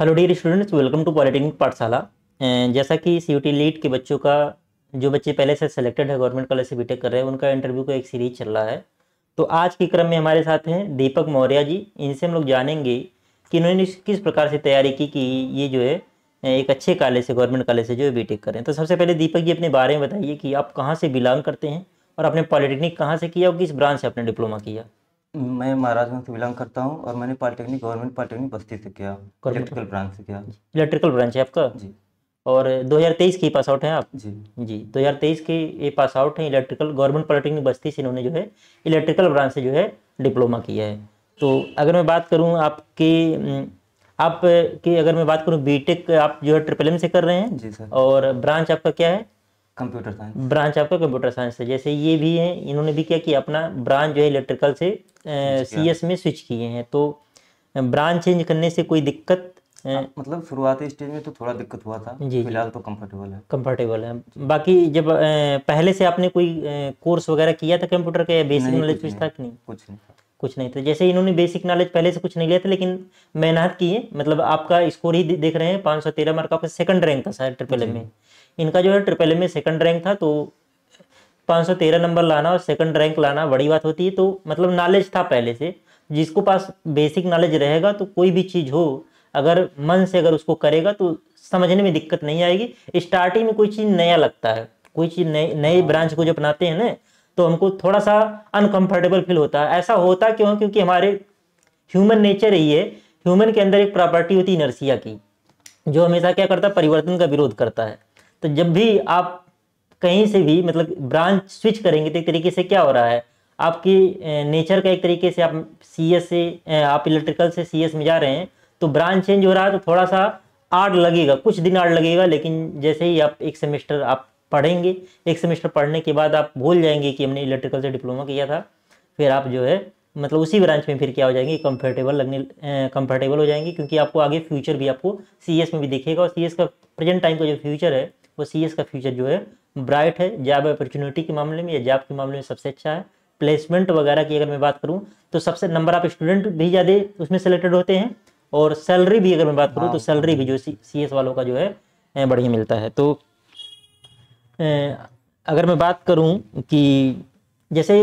Hello dear students welcome to Polytechnic Pathshala जैसा कि सी lead के बच्चों का जो बच्चे पहले से सेलेक्टेड है गवर्नमेंट कॉलेज से बीटेक कर रहे हैं उनका इंटरव्यू का एक सीरीज चल रहा है तो आज के क्रम में हमारे साथ हैं दीपक मौर्या जी इनसे हम लोग जानेंगे कि इन्होंने किस प्रकार से तैयारी की कि ये जो है एक अच्छे कॉलेज से गवर्नमेंट कॉलेज से जो है बी करें तो सबसे पहले दीपक जी अपने बारे में बताइए कि आप कहाँ से बिलोंग करते हैं और आपने पॉलिटेक्निक कहाँ से किया और किस ब्रांच से अपने डिप्लोमा किया मैं महाराजगंज से बिलोंग करता हूँ और मैंने पॉलिटेक्निक गवर्नमेंट पॉलिटेक्निक बस्ती से किया इलेक्ट्रिकल ब्रांच से किया इलेक्ट्रिकल ब्रांच है आपका जी और 2023 की पास आउट हैं आप जी जी 2023 की ये पास आउट हैं इलेक्ट्रिकल गवर्नमेंट पॉलिटेक्निक बस्ती से इन्होंने जो है इलेक्ट्रिकल ब्रांच से जो है डिप्लोमा किया है तो अगर मैं बात करूँ आपकी आप की अगर मैं बात करूँ बी आप जो है ट्रिपल एम से कर रहे हैं जी सर और ब्रांच आपका क्या है कंप्यूटर साइंस ब्रांच आपका कंप्यूटर साइंस है जैसे ये भी है इन्होंने भी क्या किया अपना ब्रांच जो है इलेक्ट्रिकल से सी एस में स्विच किए हैं तो ब्रांच चेंज करने से कोई दिक्कत आ, हाँ, मतलब शुरुआती स्टेज में तो थोड़ा दिक्कत हुआ था जी फिलहाल तो कंफर्टेबल है कंफर्टेबल है बाकी जब पहले से आपने कोई कोर्स वगैरह किया था कंप्यूटर का या बेसिक नॉलेज कुछ था कि नहीं कुछ नहीं कुछ नहीं था तो जैसे इन्होंने बेसिक नॉलेज पहले से कुछ नहीं लिया था लेकिन मेहनत की है मतलब आपका स्कोर ही देख रहे हैं पाँच सौ तेरह मार्क आपका सेकंड रैंक था सर ट्रिपल एम में इनका जो है ट्रिपल में सेकंड रैंक था तो 513 नंबर लाना और सेकंड रैंक लाना बड़ी बात होती है तो मतलब नॉलेज था पहले से जिसको पास बेसिक नॉलेज रहेगा तो कोई भी चीज़ हो अगर मन से अगर उसको करेगा तो समझने में दिक्कत नहीं आएगी स्टार्टिंग में कोई चीज़ नया लगता है कोई चीज़ नए नए ब्रांच को जो अपनाते हैं ना तो हमको थोड़ा सा अनकम्फर्टेबल फील होता है ऐसा होता क्यों क्योंकि हमारे ह्यूमन नेचर ही है ह्यूमन के अंदर एक प्रॉपर्टी होती है इनर्सिया की जो हमेशा क्या करता है परिवर्तन का विरोध करता है तो जब भी आप कहीं से भी मतलब ब्रांच स्विच करेंगे तो एक तरीके से क्या हो रहा है आपकी नेचर का एक तरीके से आप सी से आप इलेक्ट्रिकल से सी में जा रहे हैं तो ब्रांच चेंज हो रहा है तो थोड़ा सा आड़ लगेगा कुछ दिन आड़ लगेगा लेकिन जैसे ही आप एक सेमेस्टर आप पढ़ेंगे एक सेमेस्टर पढ़ने के बाद आप भूल जाएंगे कि हमने इलेक्ट्रिकल से डिप्लोमा किया था फिर आप जो है मतलब उसी ब्रांच में फिर क्या हो जाएंगे कंफर्टेबल लगने कंफर्टेबल हो जाएंगे क्योंकि आपको आगे फ्यूचर भी आपको सीएस में भी दिखेगा और सीएस का प्रेजेंट टाइम का जो फ्यूचर है वो सी का फ्यूचर जो है ब्राइट है जॉब अपॉर्चुनिटी के मामले में या जॉब के मामले में सबसे अच्छा है प्लेसमेंट वगैरह की अगर मैं बात करूँ तो सबसे नंबर ऑफ स्टूडेंट भी ज़्यादा उसमें सेलेक्टेड होते हैं और सैलरी भी अगर मैं बात करूँ तो सैलरी हाँ। भी जो सी वालों का जो है बढ़िया मिलता है तो अगर मैं बात करूँ कि जैसे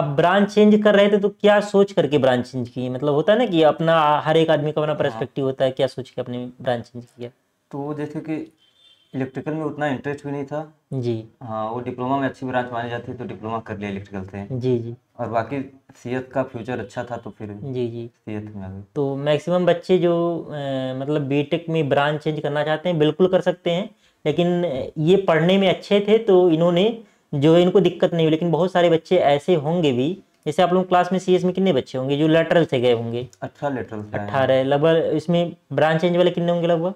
आप ब्रांच चेंज कर रहे थे तो क्या सोच करके ब्रांच चेंज की मतलब होता है ना कि अपना हर एक आदमी का अपना पर्सपेक्टिव हाँ। होता है क्या सोच के अपने ब्रांच चेंज किया तो जैसे कि इलेक्ट्रिकल में उतना इंटरेस्ट भी नहीं था जी हाँ वो डिप्लोमा में अच्छी ब्रांच मानी जाती है तो डिप्लोमा कर लिया इलेक्ट्रिकल से जी जी और बाकी सी का फ्यूचर अच्छा था तो फिर जी जी सी में तो मैक्सिमम बच्चे जो ए, मतलब बीटेक में ब्रांच चेंज करना चाहते हैं बिल्कुल कर सकते हैं लेकिन ये पढ़ने में अच्छे थे तो इन्होंने जो इनको दिक्कत नहीं हुई लेकिन बहुत सारे बच्चे ऐसे होंगे भी जैसे आप लोग क्लास में सी में कितने बच्चे होंगे जो लेटरल से गए होंगे अठारह लेटरल अठारह लगभग इसमें ब्रांच चेंज वाले कितने होंगे लगभग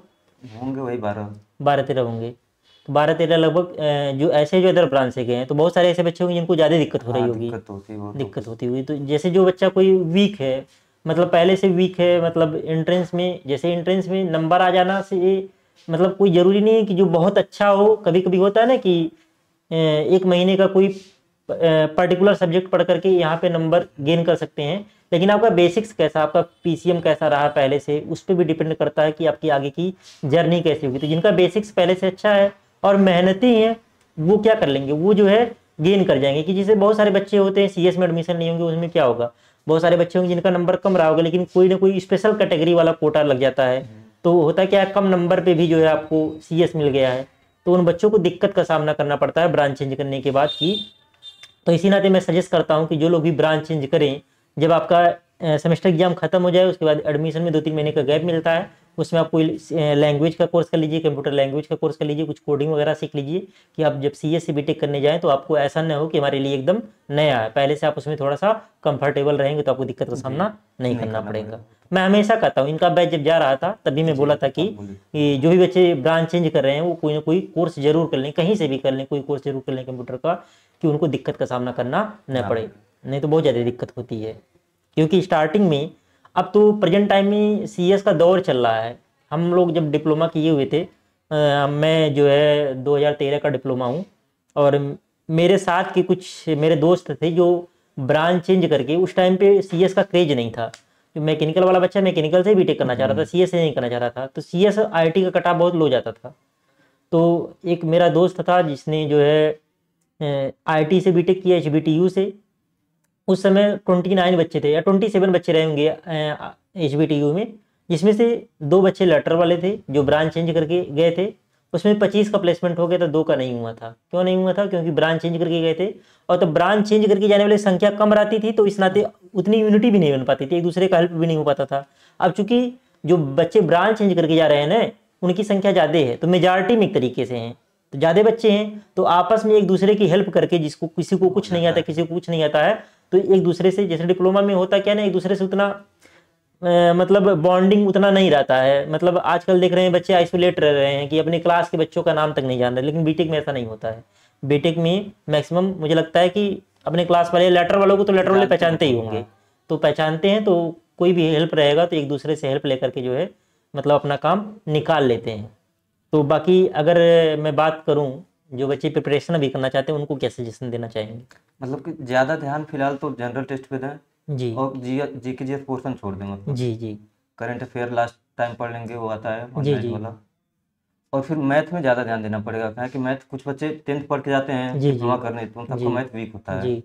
होंगे वही बारह बारह तेरह होंगे तो बारह तेरह लगभग जो ऐसे जो अदर ब्रांच से गए हैं तो बहुत सारे ऐसे बच्चे होंगे जिनको ज़्यादा दिक्कत हो रही हाँ, होगी दिक्कत होती हुई तो दिक्कत होती तो जैसे जो बच्चा कोई वीक है मतलब पहले से वीक है मतलब एंट्रेंस में जैसे एंट्रेंस में नंबर आ जाना से मतलब कोई ज़रूरी नहीं है कि जो बहुत अच्छा हो कभी कभी होता है ना कि एक महीने का कोई पर्टिकुलर सब्जेक्ट पढ़ करके यहाँ पे नंबर गेन कर सकते हैं लेकिन आपका बेसिक्स कैसा आपका पीसीएम कैसा रहा पहले से उस पर भी डिपेंड करता है कि आपकी आगे की जर्नी कैसी होगी तो जिनका बेसिक्स पहले से अच्छा है और मेहनती है वो क्या कर लेंगे वो जो है गेन कर जाएंगे कि जैसे बहुत सारे बच्चे होते हैं सीएस में एडमिशन नहीं होंगे उसमें क्या होगा बहुत सारे बच्चे होंगे जिनका नंबर कम रहा होगा लेकिन कोई ना कोई स्पेशल कैटेगरी वाला कोटा लग जाता है तो होता है क्या कम नंबर पे भी जो है आपको सीएस मिल गया है तो उन बच्चों को दिक्कत का सामना करना पड़ता है ब्रांच चेंज करने के बाद की तो इसी नाते मैं सजेस्ट करता हूँ कि जो लोग भी ब्रांच चेंज करें जब आपका सेमेस्टर एग्जाम खत्म हो जाए उसके बाद एडमिशन में दो तीन महीने का गैप मिलता है उसमें आप कोई लैंग्वेज का कोर्स कर लीजिए कंप्यूटर लैंग्वेज का कोर्स कर लीजिए कुछ कोडिंग वगैरह सीख लीजिए कि आप जब C S C B tech करने जाएँ तो आपको ऐसा ना हो कि हमारे लिए एकदम नया है पहले से आप उसमें थोड़ा सा कंफर्टेबल रहेंगे तो आपको दिक्कत का सामना नहीं करना पड़ेगा मैं हमेशा कहता हूँ इनका बैच जब जा रहा था तभी मैं बोला था कि जो भी बच्चे ब्रांच चेंज कर रहे हैं वो कोई ना कोई कोर्स जरूर कर लें कहीं से भी कर लें कोई कोर्स जरूर कर लें कंप्यूटर का कि उनको दिक्कत का सामना करना न हाँ। पड़े नहीं तो बहुत ज़्यादा दिक्कत होती है क्योंकि स्टार्टिंग में अब तो प्रेजेंट टाइम में सी का दौर चल रहा है हम लोग जब डिप्लोमा किए हुए थे आ, मैं जो है 2013 का डिप्लोमा हूँ और मेरे साथ के कुछ मेरे दोस्त थे जो ब्रांच चेंज करके उस टाइम पे सी का क्रेज नहीं था जो मैकेनिकल वाला बच्चा मैकेनिकल से बीटेक करना चाह रहा था सी हम्म। से नहीं करना चाह रहा था तो सी एस आई का कटाव बहुत लो जाता था तो एक मेरा दोस्त था जिसने जो है आई से बीटेक किया एच से उस समय ट्वेंटी नाइन बच्चे थे या ट्वेंटी सेवन बच्चे रहे होंगे एच में जिसमें से दो बच्चे लेटर वाले थे जो ब्रांच चेंज करके गए थे उसमें पच्चीस का प्लेसमेंट हो गया था दो का नहीं हुआ था क्यों नहीं हुआ था क्योंकि ब्रांच चेंज करके गए थे और तो ब्रांच चेंज करके जाने वाली संख्या कम रहती थी तो इस नाते उतनी यूनिटी भी नहीं बन पाती थी एक दूसरे का हेल्प भी नहीं हो पाता था अब चूंकि जो बच्चे ब्रांच चेंज करके जा रहे हैं ना उनकी संख्या ज़्यादा है तो मेजॉरिटी में एक तरीके से हैं तो ज़्यादा बच्चे हैं तो आपस में एक दूसरे की हेल्प करके जिसको किसी को कुछ नहीं आता किसी को कुछ नहीं आता है तो एक दूसरे से जैसे डिप्लोमा में होता क्या ना एक दूसरे से उतना आ, मतलब बॉन्डिंग उतना नहीं रहता है मतलब आजकल देख रहे हैं बच्चे आइसोलेट रह रहे हैं कि अपने क्लास के बच्चों का नाम तक नहीं जान रहे लेकिन बीटेक में ऐसा नहीं होता है बीटेक में मैक्सिमम मुझे लगता है कि अपने क्लास वाले लेटर वालों को तो लेटर वाले पहचानते ही होंगे तो पहचानते हैं तो कोई भी हेल्प रहेगा तो एक दूसरे से हेल्प लेकर के जो है मतलब अपना काम निकाल लेते हैं तो बाकी अगर मैं बात करूँ जो बच्चे प्रिपरेशन अभी करना चाहते हैं उनको क्या सजेशन देना चाहेंगे मतलब कि ज़्यादा ध्यान फिलहाल तो जनरल टेस्ट पे दें जी और जी जी के जी पोर्शन छोड़ दें मतलब जी जी करंट अफेयर लास्ट टाइम पढ़ लेंगे वो आता है जी जी वाला और फिर मैथ में ज़्यादा ध्यान देना पड़ेगा क्या कि मैथ कुछ बच्चे टेंथ पढ़ के जाते हैं जी जी करने तो उनका मैथ वीक होता है जी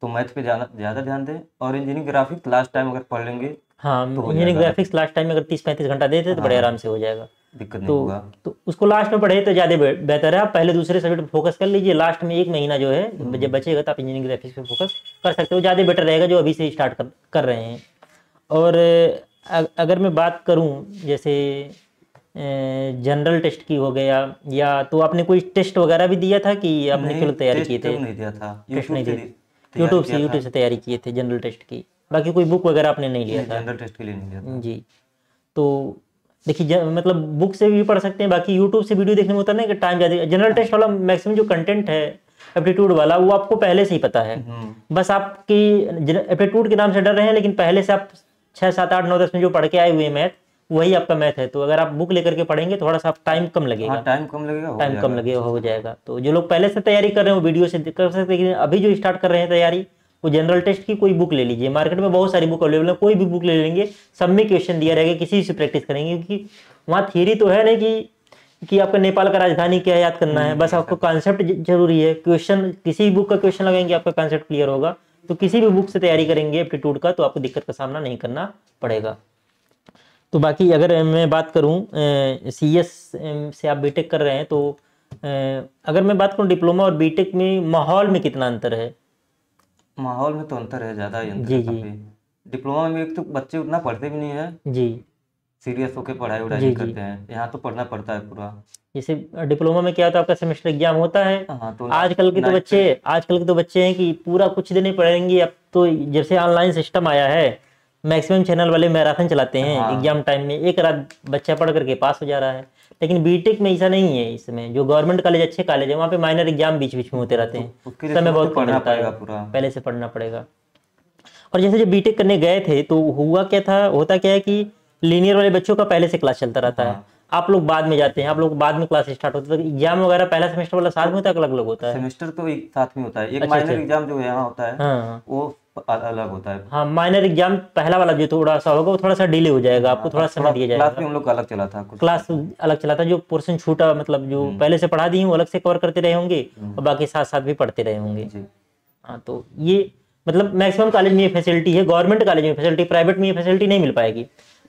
तो मैथ पे ज़्यादा ध्यान दें और इंजीनियरिंग ग्राफिक्स लास्ट टाइम अगर पढ़ लेंगे हाँ इंजीनियरिंग ग्राफिक्स लास्ट टाइम अगर तीस पैंतीस घंटा देते तो बड़े हाँ। आराम से हो जाएगा दिक्कत नहीं तो, होगा तो उसको लास्ट में पढ़े तो ज़्यादा बेहतर है आप पहले दूसरे सब्जेक्ट पर फोकस कर लीजिए लास्ट में एक महीना जो है हम्म। जब बचेगा तो आप इंजीनियरिंग ग्राफिक्स पे फोकस कर सकते हो ज़्यादा बेटर रहेगा जो अभी से स्टार्ट कर, कर रहे हैं और अगर मैं बात करूँ जैसे जनरल टेस्ट की हो गया या तो आपने कोई टेस्ट वगैरह भी दिया था कि आपने फिर तैयारी किए थे तो यूट्यूब से यूट्यूब से तैयारी किए थे जनरल टेस्ट की बाकी कोई बुक वगैरह आपने नहीं लिया था जनरल टेस्ट के लिए नहीं लिया जी तो देखिए मतलब बुक से भी पढ़ सकते हैं बाकी यूट्यूब से वीडियो देखने में होता है ना कि टाइम ज़्यादा जनरल टेस्ट वाला मैक्सिमम जो कंटेंट है एप्टीट्यूड वाला वो आपको पहले से ही पता है हम्म। बस आपकी एप्टीट्यूड के नाम से डर रहे हैं लेकिन पहले से आप छः सात आठ नौ दस में जो पढ़ के आए हुए मैथ वही आपका मैथ है तो अगर आप बुक लेकर के पढ़ेंगे थोड़ा सा टाइम कम लगेगा टाइम हाँ, कम लगेगा टाइम कम लगेगा हो जाएगा तो जो लोग पहले से तैयारी कर रहे हैं वो वीडियो से कर सकते हैं अभी जो स्टार्ट कर रहे हैं तैयारी वो जनरल टेस्ट की कोई बुक ले लीजिए मार्केट में बहुत सारी बुक अवेलेबल है कोई भी बुक ले लेंगे सब में क्वेश्चन दिया रहेगा किसी से प्रैक्टिस करेंगे क्योंकि वहाँ थियरी तो है ना कि कि आपका नेपाल का राजधानी क्या याद करना है हम्म, बस आपको कॉन्सेप्ट जरूरी है क्वेश्चन किसी भी बुक का क्वेश्चन लगाएंगे आपका कॉन्सेप्ट क्लियर होगा तो किसी भी बुक से तैयारी करेंगे एप्टीट्यूड का तो आपको दिक्कत का सामना नहीं करना पड़ेगा तो बाकी अगर मैं बात करूँ सी एस से आप बीटेक कर रहे हैं तो अगर मैं बात करूँ डिप्लोमा और बीटेक में माहौल में कितना अंतर है माहौल में तो अंतर है ज़्यादा जी जी डिप्लोमा में एक तो बच्चे उतना पढ़ते भी नहीं है जी सीरियस होकर पढ़ाई वढ़ाई नहीं करते हैं यहाँ तो पढ़ना पड़ता है पूरा जैसे डिप्लोमा में क्या होता है आपका सेमेस्टर एग्जाम होता है हाँ, हाँ तो आजकल के तो बच्चे आजकल के तो बच्चे हैं कि पूरा कुछ दिन ही पढ़ेंगे अब तो जब से ऑनलाइन सिस्टम आया है मैक्सिमम चैनल वाले मैराथन चलाते हैं हाँ। एग्जाम टाइम में एक रात बच्चा पढ़ करके पास हो जा रहा है लेकिन बीटेक में ऐसा नहीं है इसमें जो गवर्नमेंट कॉलेज अच्छे कॉलेज है वहाँ पे माइनर एग्जाम बीच बीच में होते रहते हैं तो समय बहुत तो पढ़ना पड़ेगा पूरा पहले से पढ़ना पड़ेगा और जैसे जब बीटेक करने गए थे तो हुआ क्या था होता क्या है कि लीनियर वाले बच्चों का पहले से क्लास चलता रहता है हाँ। आप लोग बाद में जाते हैं आप लोग बाद में क्लास स्टार्ट होता है एग्जाम वगैरह पहला सेमेस्टर वाला साथ में होता है अलग अलग होता है सेमेस्टर तो एक साथ में होता है एक माइनर अच्छा, एग्जाम अच्छा। जो यहाँ होता है हाँ, हाँ। वो अलग होता है हाँ माइनर एग्जाम पहला वाला जो थोड़ा सा होगा वो थोड़ा सा डिले हो जाएगा आपको थोड़ा समय दिया जाएगा क्लास में हम लोग अलग चला था क्लास अलग चला था जो पोर्सन छूटा मतलब जो हम्म। पहले से पढ़ा दी हूँ अलग से कवर करते रहे होंगे हम्म। और बाकी साथ साथ भी पढ़ते रहे होंगे हाँ तो ये मतलब मैक्सिमम कॉलेज में ये फैसिलिटी है गवर्नमेंट कॉलेज में फैसिलिटी प्राइवेट में ये फैसिलिटी नहीं मिल पाएगी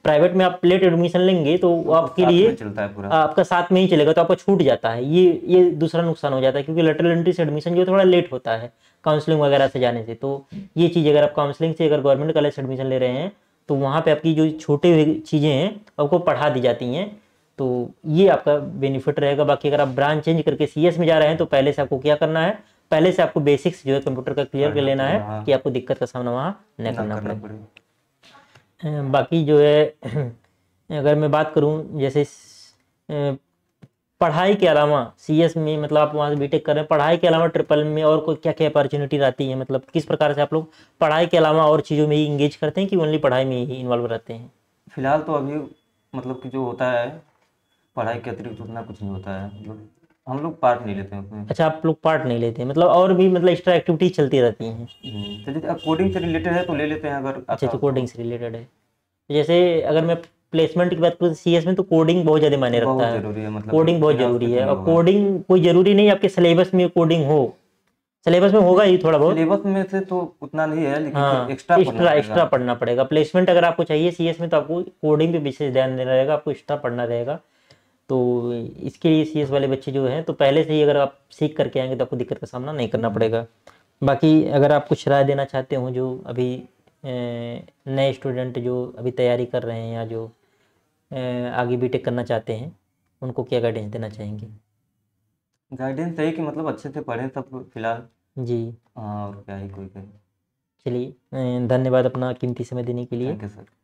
प्राइवेट में आप लेट एडमिशन लेंगे तो आपके लिए चलता है आपका साथ में ही चलेगा तो आपका छूट जाता है ये ये दूसरा नुकसान हो जाता है क्योंकि लेटरल एंट्री से एडमिशन जो थोड़ा लेट होता है काउंसलिंग वगैरह से जाने से तो ये चीज़ अगर आप काउंसलिंग से अगर गवर्नमेंट कॉलेज से एडमिशन ले रहे हैं तो वहाँ पर आपकी जो छोटे चीज़ें हैं आपको पढ़ा दी जाती हैं तो ये आपका बेनिफिट रहेगा बाकी अगर आप ब्रांच चेंज करके सी में जा रहे हैं तो पहले से आपको क्या करना है पहले से आपको बेसिक्स जो है कंप्यूटर का क्लियर कर लेना है हाँ। कि आपको दिक्कत का सामना वहाँ न करना पड़ेगा बाकी जो है अगर मैं बात करूँ जैसे पढ़ाई के अलावा सी एस में मतलब आप वहाँ से बीटेक कर रहे हैं पढ़ाई के अलावा ट्रिपल में और कोई क्या क्या अपॉर्चुनिटी रहती है मतलब किस प्रकार से आप लोग पढ़ाई के अलावा और चीज़ों में ही इंगेज करते हैं कि ओनली पढ़ाई में ही इन्वॉल्व रहते हैं फिलहाल तो अभी मतलब कि जो होता है पढ़ाई के अतिरिक्त उतना कुछ नहीं होता है मतलब हम लोग पार्ट नहीं लेते हैं उसमें अच्छा आप लोग पार्ट नहीं लेते मतलब और भी मतलब एक्स्ट्रा एक्टिविटी चलती रहती हैं हम्म, तो जैसे कोडिंग से रिलेटेड है तो ले लेते हैं अगर अच्छा तो कोडिंग से रिलेटेड है जैसे अगर मैं प्लेसमेंट की बात करूँ सी एस में तो कोडिंग बहुत ज्यादा मायने रखता है मतलब कोडिंग बहुत जरूरी है मतलब और कोडिंग कोई जरूरी नहीं आपके सिलेबस में कोडिंग हो सिलेबस में होगा ही थोड़ा बहुत सिलेबस में से तो उतना नहीं है लेकिन हाँ, एक्स्ट्रा एक्स्ट्रा एक्स्ट्रा पढ़ना पड़ेगा प्लेसमेंट अगर आपको चाहिए सीएस में तो आपको कोडिंग पे विशेष ध्यान देना रहेगा आपको एक्स्ट्रा पढ़ना रहेगा तो इसके लिए सी वाले बच्चे जो हैं तो पहले से ही अगर आप सीख करके आएंगे तो आपको दिक्कत का सामना नहीं करना पड़ेगा बाकी अगर आप कुछ राय देना चाहते हो जो अभी नए स्टूडेंट जो अभी तैयारी कर रहे हैं या जो आगे बीटेक करना चाहते हैं उनको क्या गाइडेंस देना चाहेंगे गाइडेंस यही कि मतलब अच्छे से पढ़ें तब फिलहाल जी और क्या ही कोई चलिए धन्यवाद अपना कीमती समय देने के लिए थैंक यू सर